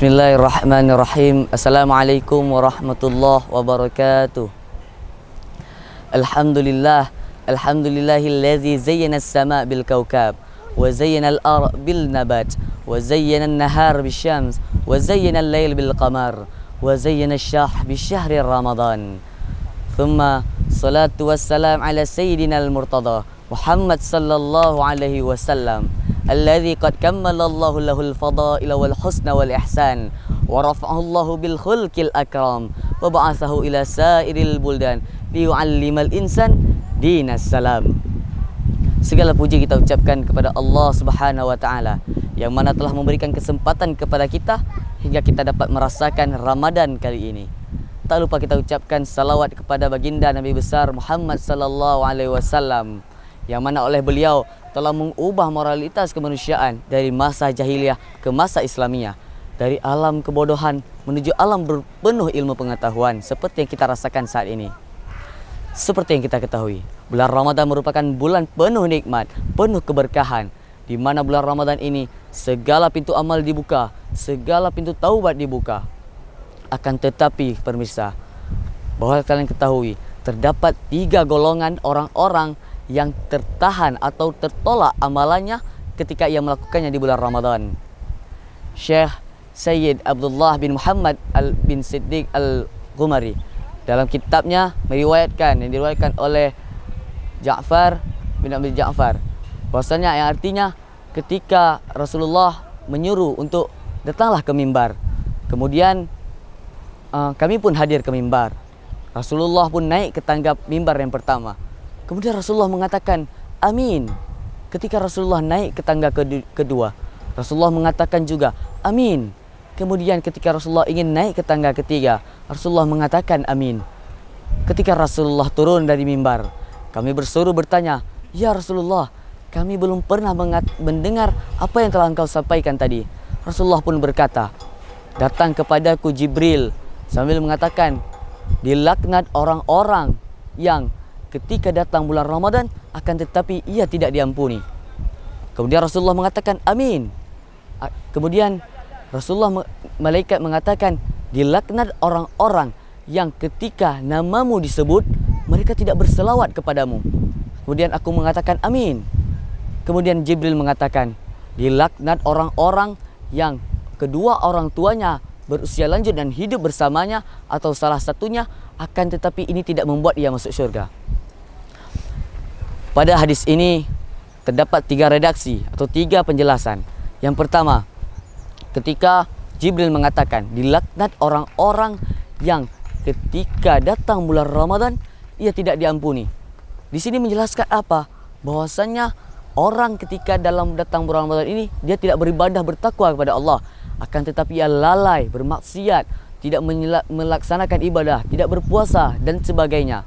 بسم الله الرحمن الرحيم السلام عليكم ورحمة الله وبركاته الحمد لله الحمد لله الذي زين السماء بالكوكب وزين الأرض بالنبات وزين النهار بالشمس وزين الليل بالقمر وزين الشاح بالشهر رمضان ثم صلاة والسلام على سيدنا المرتضى محمد صلى الله عليه وسلم الذي قد كمل الله له الفضائل والحسن والإحسان ورفعه الله بالخلق الأكرم وبعثه إلى سائر البلدان ليعلم الإنسان دين السلام Segala puji kita ucapkan kepada Allah Subhanahu wa taala yang mana telah memberikan kesempatan kepada kita hingga kita dapat merasakan Ramadan kali ini. Tak lupa kita ucapkan salawat kepada baginda Nabi besar Muhammad sallallahu alaihi wasallam yang mana oleh beliau telah mengubah moralitas kemanusiaan dari masa jahiliah ke masa islamiah dari alam kebodohan menuju alam berpenuh ilmu pengetahuan seperti yang kita rasakan saat ini seperti yang kita ketahui bulan Ramadan merupakan bulan penuh nikmat penuh keberkahan di mana bulan Ramadan ini segala pintu amal dibuka segala pintu taubat dibuka akan tetapi permisa bahawa kalian ketahui terdapat tiga golongan orang-orang yang tertahan atau tertolak amalannya ketika ia melakukannya di bulan Ramadan. Syekh Sayyid Abdullah bin Muhammad al bin Siddiq al Gumari dalam kitabnya meriwayatkan yang diriwayatkan oleh Ja'far bin Abdul Ja'far bahwasanya yang artinya ketika Rasulullah menyuruh untuk datanglah ke mimbar kemudian uh, kami pun hadir ke mimbar Rasulullah pun naik ke tangga mimbar yang pertama Kemudian Rasulullah mengatakan amin ketika Rasulullah naik ke tangga kedua. Rasulullah mengatakan juga amin. Kemudian ketika Rasulullah ingin naik ke tangga ketiga, Rasulullah mengatakan amin. Ketika Rasulullah turun dari mimbar, kami bersuruh bertanya, "Ya Rasulullah, kami belum pernah mendengar apa yang telah engkau sampaikan tadi." Rasulullah pun berkata, "Datang kepadaku Jibril sambil mengatakan, dilaknat orang-orang yang ketika datang bulan Ramadan akan tetapi ia tidak diampuni. Kemudian Rasulullah mengatakan amin. Kemudian Rasulullah malaikat mengatakan dilaknat orang-orang yang ketika namamu disebut mereka tidak berselawat kepadamu. Kemudian aku mengatakan amin. Kemudian Jibril mengatakan dilaknat orang-orang yang kedua orang tuanya berusia lanjut dan hidup bersamanya atau salah satunya akan tetapi ini tidak membuat ia masuk syurga. Pada hadis ini terdapat tiga redaksi atau tiga penjelasan. Yang pertama, ketika Jibril mengatakan dilaknat orang-orang yang ketika datang bulan Ramadan ia tidak diampuni. Di sini menjelaskan apa? Bahwasanya orang ketika dalam datang bulan Ramadan ini dia tidak beribadah bertakwa kepada Allah, akan tetapi ia lalai, bermaksiat, tidak melaksanakan ibadah, tidak berpuasa dan sebagainya.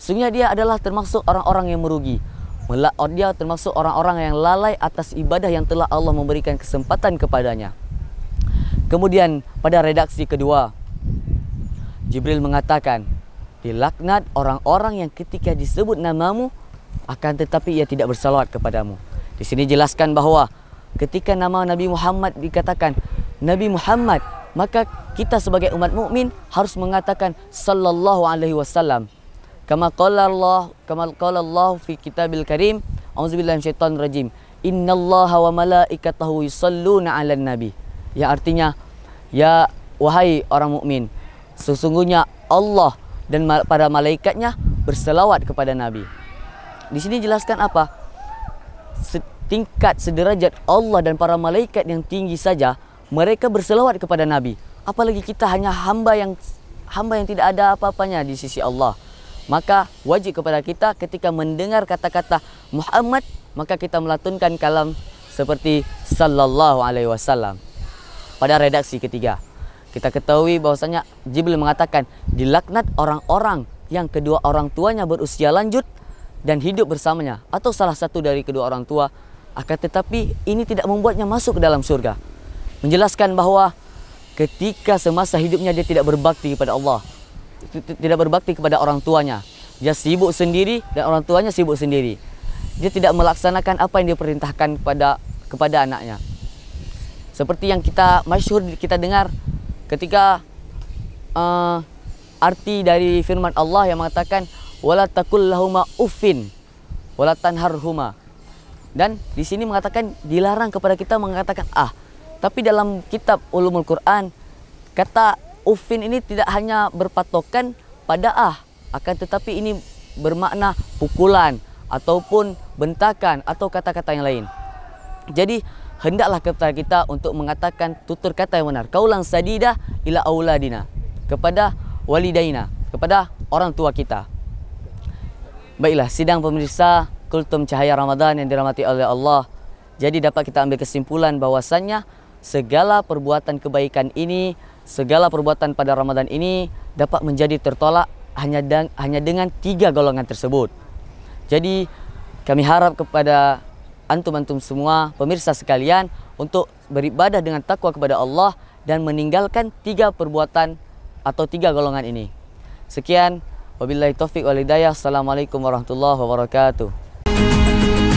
Sungguhnya dia adalah termasuk orang-orang yang merugi. Melaknat oh, dia termasuk orang-orang yang lalai atas ibadah yang telah Allah memberikan kesempatan kepadanya. Kemudian pada redaksi kedua, Jibril mengatakan, dilaknat orang-orang yang ketika disebut namamu akan tetapi ia tidak bersalawat kepadamu. Di sini jelaskan bahawa ketika nama Nabi Muhammad dikatakan Nabi Muhammad, maka kita sebagai umat mukmin harus mengatakan sallallahu alaihi wasallam kama qala Allah kama qala Allah fi kitabil karim auzubillahi minasyaitan rajim innallaha wa malaikatahu yusalluna 'alan nabi ya artinya ya wahai orang mukmin sesungguhnya Allah dan para malaikatnya berselawat kepada nabi di sini jelaskan apa tingkat sederajat Allah dan para malaikat yang tinggi saja mereka berselawat kepada nabi apalagi kita hanya hamba yang hamba yang tidak ada apa-apanya di sisi Allah maka wajib kepada kita ketika mendengar kata-kata Muhammad maka kita melantunkan kalam seperti sallallahu alaihi wasallam pada redaksi ketiga kita ketahui bahwasanya Jibril mengatakan dilaknat orang-orang yang kedua orang tuanya berusia lanjut dan hidup bersamanya atau salah satu dari kedua orang tua akan tetapi ini tidak membuatnya masuk ke dalam surga menjelaskan bahwa ketika semasa hidupnya dia tidak berbakti kepada Allah tidak berbakti kepada orang tuanya. Dia sibuk sendiri dan orang tuanya sibuk sendiri. Dia tidak melaksanakan apa yang diperintahkan kepada kepada anaknya. Seperti yang kita masyhur kita dengar ketika uh, arti dari firman Allah yang mengatakan wala takul lahuma ufin, wala tanharhuma. Dan di sini mengatakan dilarang kepada kita mengatakan ah. Tapi dalam kitab Ulumul Quran kata ufin ini tidak hanya berpatokan pada ah akan tetapi ini bermakna pukulan ataupun bentakan atau kata-kata yang lain. Jadi hendaklah kata kita untuk mengatakan tutur kata yang benar. Kaulang sadida ila auladina kepada walidaina, kepada orang tua kita. Baiklah, sidang pemirsa Kultum Cahaya Ramadan yang dirahmati oleh Allah. Jadi dapat kita ambil kesimpulan bahwasannya segala perbuatan kebaikan ini, segala perbuatan pada Ramadan ini dapat menjadi tertolak hanya dan, hanya dengan tiga golongan tersebut. Jadi kami harap kepada antum-antum semua pemirsa sekalian untuk beribadah dengan takwa kepada Allah dan meninggalkan tiga perbuatan atau tiga golongan ini. Sekian, wabillahi taufik wal hidayah. Assalamualaikum warahmatullahi wabarakatuh.